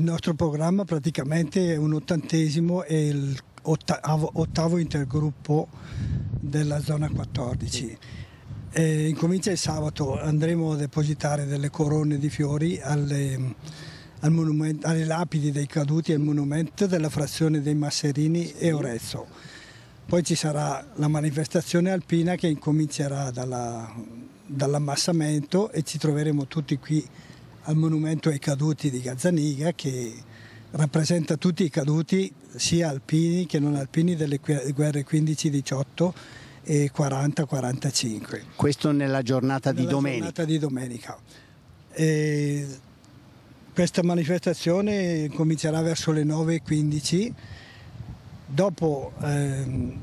Il nostro programma praticamente è un ottantesimo e il ottavo, ottavo intergruppo della zona 14. E incomincia il sabato, andremo a depositare delle corone di fiori alle, al monumento, alle lapidi dei caduti e al monumento della frazione dei Masserini e Orezzo. Poi ci sarà la manifestazione alpina che incomincerà dalla, dall'ammassamento e ci troveremo tutti qui al monumento ai caduti di Gazzaniga che rappresenta tutti i caduti sia alpini che non alpini delle guerre 15-18 e 40-45. Questo nella giornata nella di domenica. Giornata di domenica. questa manifestazione comincerà verso le 9.15, dopo ehm,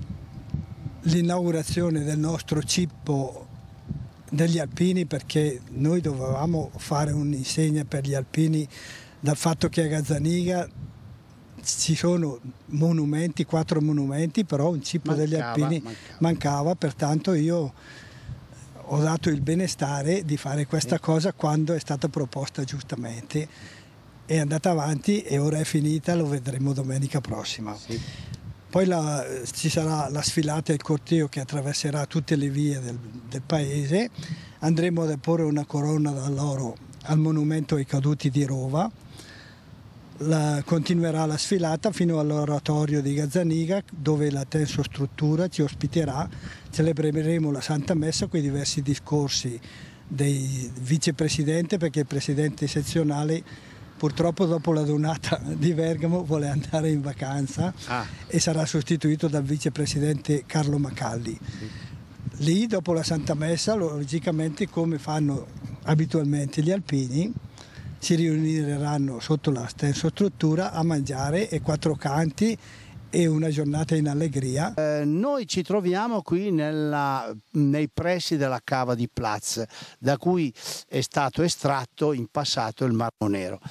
l'inaugurazione del nostro cippo degli alpini perché noi dovevamo fare un'insegna per gli alpini dal fatto che a Gazzaniga ci sono monumenti, quattro monumenti, però un cippo mancava, degli alpini mancava. mancava, pertanto io ho dato il benestare di fare questa cosa quando è stata proposta giustamente. È andata avanti e ora è finita, lo vedremo domenica prossima. Sì. Poi la, ci sarà la sfilata e il corteo che attraverserà tutte le vie del, del paese. Andremo a deporre una corona d'alloro al monumento ai caduti di Rova. La, continuerà la sfilata fino all'oratorio di Gazzaniga dove la tenso struttura ci ospiterà. Celebreremo la Santa Messa con i diversi discorsi del vicepresidente perché il presidente sezionale purtroppo dopo la donata di Bergamo vuole andare in vacanza ah. e sarà sostituito dal vicepresidente Carlo Macalli. Lì dopo la Santa Messa, logicamente come fanno abitualmente gli alpini, si riuniranno sotto la stessa struttura a mangiare e quattro canti e una giornata in allegria. Eh, noi ci troviamo qui nella, nei pressi della cava di Platz, da cui è stato estratto in passato il marmo nero.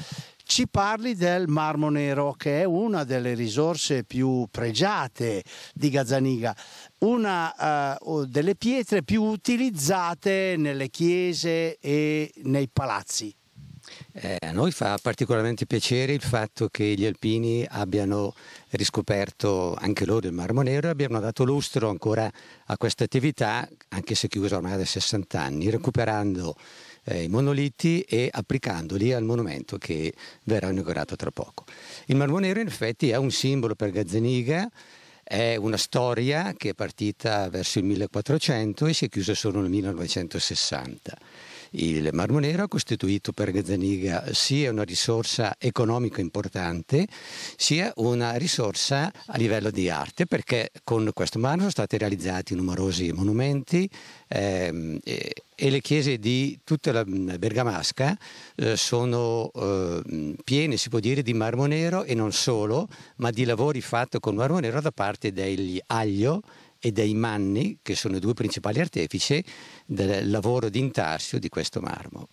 Ci parli del marmo nero, che è una delle risorse più pregiate di Gazzaniga, una uh, delle pietre più utilizzate nelle chiese e nei palazzi. Eh, a noi fa particolarmente piacere il fatto che gli alpini abbiano riscoperto anche loro il Marmo Nero e abbiano dato lustro ancora a questa attività, anche se chiusa ormai da 60 anni, recuperando eh, i monoliti e applicandoli al monumento che verrà inaugurato tra poco. Il Marmo Nero in effetti è un simbolo per Gazzaniga, è una storia che è partita verso il 1400 e si è chiusa solo nel 1960 il marmo Nero ha costituito per Gazzaniga sia una risorsa economica importante, sia una risorsa a livello di arte, perché con questo marmo sono stati realizzati numerosi monumenti ehm, e, e, le chiese di tutta la mm, Bergamasca eh, sono eh, piene, si può dire, di marmo nero e non solo, ma di lavori fatti con marmo nero da parte degli aglio e dei Manni, che sono i due principali artefici del lavoro di intarsio di questo marmo.